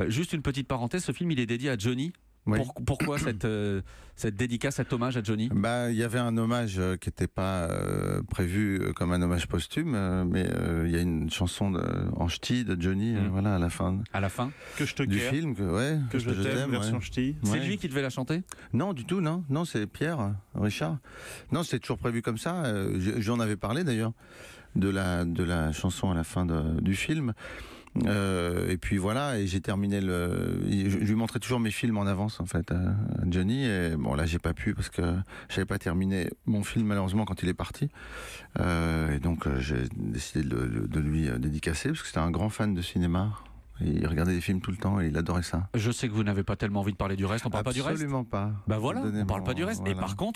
Euh, juste une petite parenthèse, ce film, il est dédié à Johnny, pourquoi cette, euh, cette dédicace, cet hommage à Johnny bah, Il y avait un hommage euh, qui n'était pas prévu comme un hommage posthume, mais il y a une chanson de, en ch'ti de Johnny mm. voilà, à la fin. À la fin Que je te Du film, que, je, t'aime, C'est lui qui devait la chanter Non, du tout, non. Non, c'est Pierre, Richard. Non, c'est toujours prévu comme ça. J'en avais parlé d'ailleurs, de la, de la chanson à la fin du film. Mm. Euh, et puis voilà, et j'ai terminé le. Je lui montrais toujours mes films en avance en fait à Johnny. Et bon là j'ai pas pu parce que j'avais pas terminé mon film malheureusement quand il est parti. Euh, et donc euh, j'ai décidé de, de, lui dédicacer parce que c'était un grand fan de cinéma. Il regardait des films tout le temps et il adorait ça. Je sais que vous n'avez pas tellement envie de parler du reste. On parle Absolument pas du reste. Absolument pas. Bah voilà, on parle pas du reste. Et par contre.